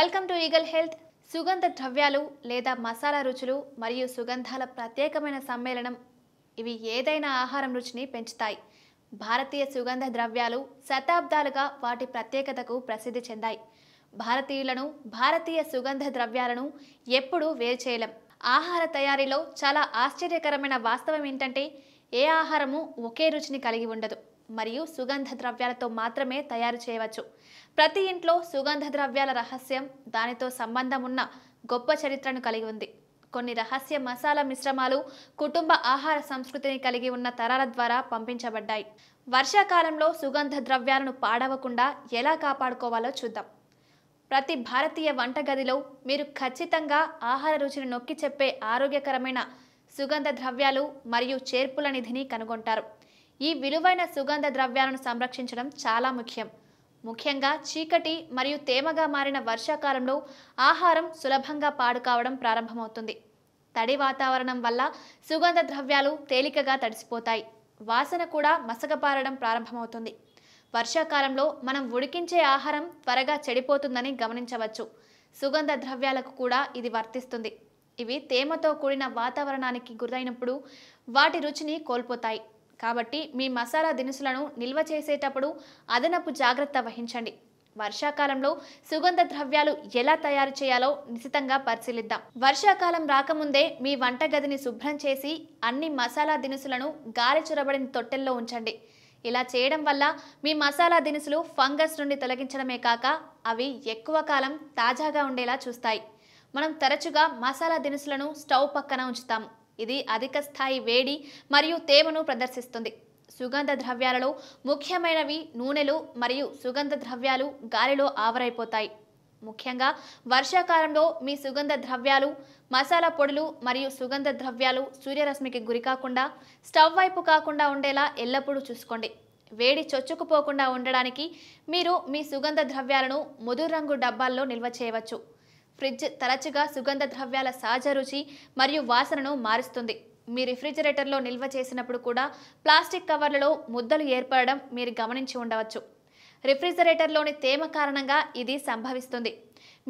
welcome to Eagle health సుగంధ ద్రవ్యాలు లేదా మసాలా రుచులు మరియు సుగంధాల ప్రత్యేకమైన సమ్మేళనం ఇవి ఏదైనా ఆహారం రుచిని పెంచుతాయి భారతీయ సుగంధ ద్రవ్యాలు శతాబ్దాలుగా వాటి ప్రత్యేకతకు ప్రసిద్ధి చెందాయి భారతీయులను భారతీయ సుగంధ ద్రవ్యాలను ఎప్పుడూ వేరు చేయలేం ఆహార తయారీలో చాలా ఆశ్చర్యకరమైన వాస్తవం ఏంటంటే ఏ ఆహారము ఒకే రుచిని కలిగి ఉండదు మరియు సుగంధ ద్రవ్యాలతో మాత్రమే తయారు చేయవచ్చు ప్రతి ఇంట్లో సుగంధ ద్రవ్యాల రహస్యం దానితో సంబంధం ఉన్న గొప్ప చరిత్రను కలిగి ఉంది కొన్ని రహస్య మసాలా మిశ్రమాలు కుటుంబ ఆహార సంస్కృతిని కలిగి ఉన్న తరాల ద్వారా పంపించబడ్డాయి వర్షాకాలంలో సుగంధ ద్రవ్యాలను పాడవకుండా ఎలా కాపాడుకోవాలో చూద్దాం ప్రతి భారతీయ వంటగదిలో మీరు ఖచ్చితంగా ఆహార రుచిని నొక్కి చెప్పే ఆరోగ్యకరమైన సుగంధ ద్రవ్యాలు మరియు చేర్పుల నిధిని కనుగొంటారు ఈ విలువైన సుగంధ ద్రవ్యాలను సంరక్షించడం చాలా ముఖ్యం ముఖ్యంగా చీకటి మరియు తేమగా మారిన వర్షాకాలంలో ఆహారం సులభంగా పాడు కావడం ప్రారంభమవుతుంది తడి వాతావరణం వల్ల సుగంధ ద్రవ్యాలు తేలికగా తడిసిపోతాయి వాసన కూడా మసకపారడం ప్రారంభమవుతుంది వర్షాకాలంలో మనం ఉడికించే ఆహారం త్వరగా చెడిపోతుందని గమనించవచ్చు సుగంధ ద్రవ్యాలకు కూడా ఇది వర్తిస్తుంది ఇవి తేమతో కూడిన వాతావరణానికి గురైనప్పుడు వాటి రుచిని కోల్పోతాయి కాబట్టి మీ మసాలా దినుసులను నిల్వ చేసేటప్పుడు అదనపు జాగ్రత్త వహించండి వర్షాకాలంలో సుగంధ ద్రవ్యాలు ఎలా తయారు చేయాలో నిశితంగా పరిశీలిద్దాం వర్షాకాలం రాకముందే మీ వంటగదిని శుభ్రం చేసి అన్ని మసాలా దినుసులను గాలి చొరబడిన తొట్టెల్లో ఉంచండి ఇలా చేయడం వల్ల మీ మసాలా దినుసులు ఫంగస్ నుండి తొలగించడమే కాక అవి ఎక్కువ కాలం తాజాగా ఉండేలా చూస్తాయి మనం తరచుగా మసాలా దినుసులను స్టవ్ పక్కన ఉంచుతాము ఇది అధిక స్థాయి వేడి మరియు తేమను ప్రదర్శిస్తుంది సుగంధ ద్రవ్యాలలో ముఖ్యమైనవి నూనెలు మరియు సుగంధ ద్రవ్యాలు గాలిలో ఆవరైపోతాయి ముఖ్యంగా వర్షాకాలంలో మీ సుగంధ ద్రవ్యాలు మసాలా పొడులు మరియు సుగంధ ద్రవ్యాలు సూర్యరశ్మికి గురికాకుండా స్టవ్ వైపు కాకుండా ఉండేలా ఎల్లప్పుడూ చూసుకోండి వేడి చొచ్చుకుపోకుండా ఉండడానికి మీరు మీ సుగంధ ద్రవ్యాలను ముదురు రంగు డబ్బాల్లో నిల్వ చేయవచ్చు ఫ్రిడ్జ్ తరచుగా సుగంధ ద్రవ్యాల సహజ రుచి మరియు వాసనను మారుస్తుంది మీ రిఫ్రిజిరేటర్లో నిల్వ చేసినప్పుడు కూడా ప్లాస్టిక్ కవర్లలో ముద్దలు ఏర్పడడం మీరు గమనించి ఉండవచ్చు రిఫ్రిజిరేటర్లోని తేమ కారణంగా ఇది సంభవిస్తుంది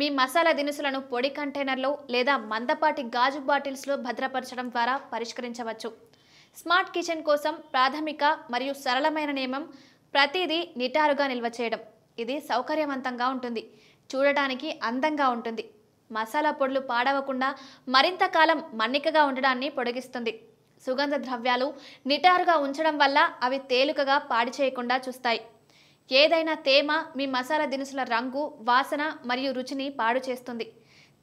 మీ మసాలా దినుసులను పొడి కంటైనర్లో లేదా మందపాటి గాజు బాటిల్స్లో భద్రపరచడం ద్వారా పరిష్కరించవచ్చు స్మార్ట్ కిచెన్ కోసం ప్రాథమిక మరియు సరళమైన నియమం ప్రతిదీ నిటారుగా నిల్వ చేయడం ఇది సౌకర్యవంతంగా ఉంటుంది చూడటానికి అందంగా ఉంటుంది మసాలా పొడులు పాడవకుండా మరింత కాలం మన్నికగా ఉండడాన్ని పొడిగిస్తుంది సుగంధ ద్రవ్యాలు నిటారుగా ఉంచడం వల్ల అవి తేలికగా పాడి చేయకుండా చూస్తాయి ఏదైనా తేమ మీ మసాలా దినుసుల రంగు వాసన మరియు రుచిని పాడు చేస్తుంది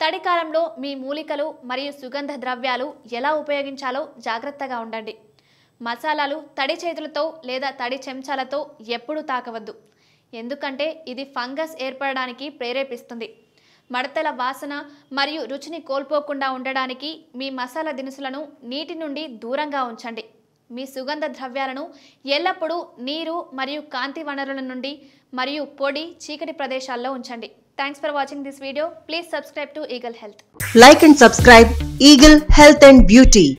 తడి కాలంలో మీ మూలికలు మరియు సుగంధ ద్రవ్యాలు ఎలా ఉపయోగించాలో జాగ్రత్తగా ఉండండి మసాలాలు తడి చేతులతో లేదా తడి చెంచాలతో ఎప్పుడూ తాకవద్దు ఎందుకంటే ఇది ఫంగస్ ఏర్పడడానికి ప్రేరేపిస్తుంది మడతల వాసన మరియు రుచిని కోల్పోకుండా ఉండడానికి మీ మసాలా దినుసులను నీటి నుండి దూరంగా ఉంచండి మీ సుగంధ ద్రవ్యాలను ఎల్లప్పుడూ నీరు మరియు కాంతి వనరుల నుండి మరియు పొడి చీకటి ప్రదేశాల్లో ఉంచండి thanks for watching this video please subscribe to Eagle Health like and subscribe Eagle Health and beauty